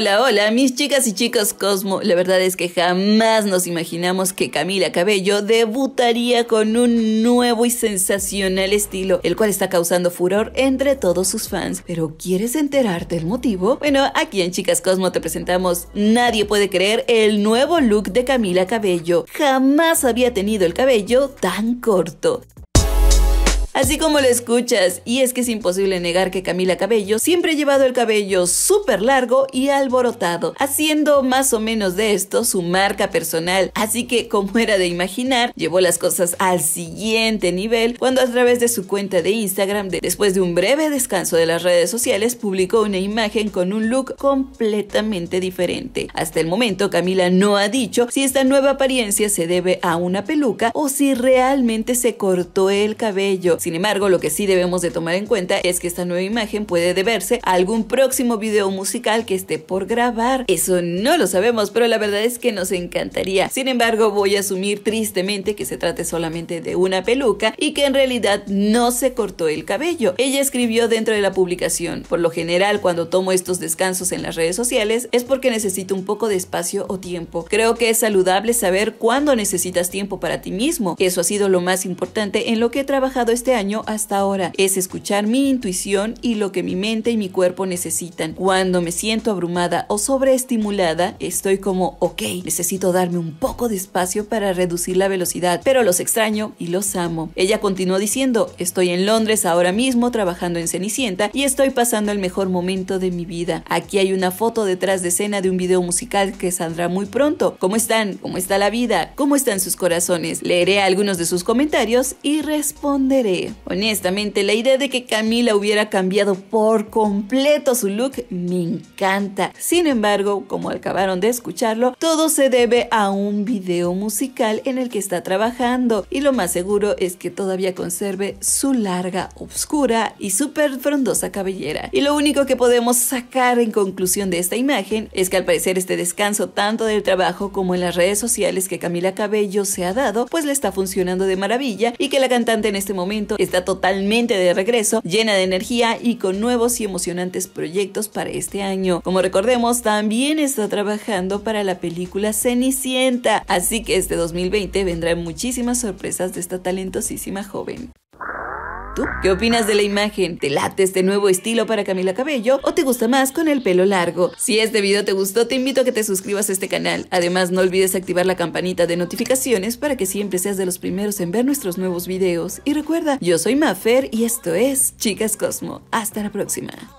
Hola, hola, mis chicas y chicos Cosmo. La verdad es que jamás nos imaginamos que Camila Cabello debutaría con un nuevo y sensacional estilo, el cual está causando furor entre todos sus fans. Pero ¿quieres enterarte del motivo? Bueno, aquí en Chicas Cosmo te presentamos Nadie puede creer el nuevo look de Camila Cabello. Jamás había tenido el cabello tan corto así como lo escuchas. Y es que es imposible negar que Camila Cabello siempre ha llevado el cabello súper largo y alborotado, haciendo más o menos de esto su marca personal. Así que, como era de imaginar, llevó las cosas al siguiente nivel cuando a través de su cuenta de Instagram, después de un breve descanso de las redes sociales, publicó una imagen con un look completamente diferente. Hasta el momento, Camila no ha dicho si esta nueva apariencia se debe a una peluca o si realmente se cortó el cabello. Sin embargo, lo que sí debemos de tomar en cuenta es que esta nueva imagen puede deberse a algún próximo video musical que esté por grabar. Eso no lo sabemos, pero la verdad es que nos encantaría. Sin embargo, voy a asumir tristemente que se trate solamente de una peluca y que en realidad no se cortó el cabello. Ella escribió dentro de la publicación, por lo general cuando tomo estos descansos en las redes sociales es porque necesito un poco de espacio o tiempo. Creo que es saludable saber cuándo necesitas tiempo para ti mismo. Eso ha sido lo más importante en lo que he trabajado este año hasta ahora, es escuchar mi intuición y lo que mi mente y mi cuerpo necesitan. Cuando me siento abrumada o sobreestimulada, estoy como, ok, necesito darme un poco de espacio para reducir la velocidad, pero los extraño y los amo. Ella continuó diciendo, estoy en Londres ahora mismo trabajando en Cenicienta y estoy pasando el mejor momento de mi vida. Aquí hay una foto detrás de escena de un video musical que saldrá muy pronto. ¿Cómo están? ¿Cómo está la vida? ¿Cómo están sus corazones? Leeré algunos de sus comentarios y responderé honestamente, la idea de que Camila hubiera cambiado por completo su look me encanta. Sin embargo, como acabaron de escucharlo, todo se debe a un video musical en el que está trabajando y lo más seguro es que todavía conserve su larga, oscura y súper frondosa cabellera. Y lo único que podemos sacar en conclusión de esta imagen es que al parecer este descanso tanto del trabajo como en las redes sociales que Camila Cabello se ha dado, pues le está funcionando de maravilla y que la cantante en este momento está totalmente de regreso, llena de energía y con nuevos y emocionantes proyectos para este año. Como recordemos, también está trabajando para la película Cenicienta, así que este 2020 vendrán muchísimas sorpresas de esta talentosísima joven. ¿Qué opinas de la imagen? ¿Te late este nuevo estilo para Camila Cabello o te gusta más con el pelo largo? Si este video te gustó, te invito a que te suscribas a este canal. Además, no olvides activar la campanita de notificaciones para que siempre seas de los primeros en ver nuestros nuevos videos. Y recuerda, yo soy Mafer y esto es Chicas Cosmo. Hasta la próxima.